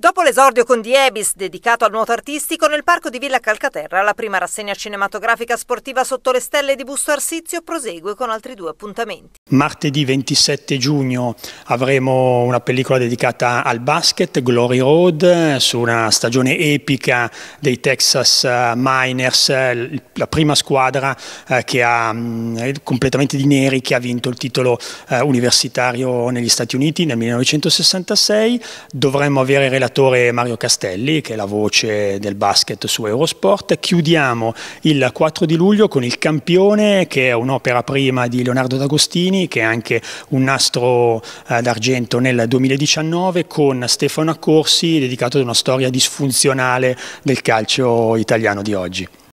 Dopo l'esordio con Diebis, dedicato al nuoto artistico, nel parco di Villa Calcaterra, la prima rassegna cinematografica sportiva sotto le stelle di Busto Arsizio prosegue con altri due appuntamenti. Martedì 27 giugno avremo una pellicola dedicata al basket, Glory Road, su una stagione epica dei Texas eh, Miners, eh, la prima squadra eh, che ha, mm, completamente di neri che ha vinto il titolo universitario negli Stati Uniti nel 1966. Dovremmo avere il relatore Mario Castelli, che è la voce del basket su Eurosport. Chiudiamo il 4 di luglio con il campione, che è un'opera prima di Leonardo D'Agostini Giannini che è anche un nastro eh, d'argento nel 2019 con Stefano Accorsi dedicato ad una storia disfunzionale del calcio italiano di oggi.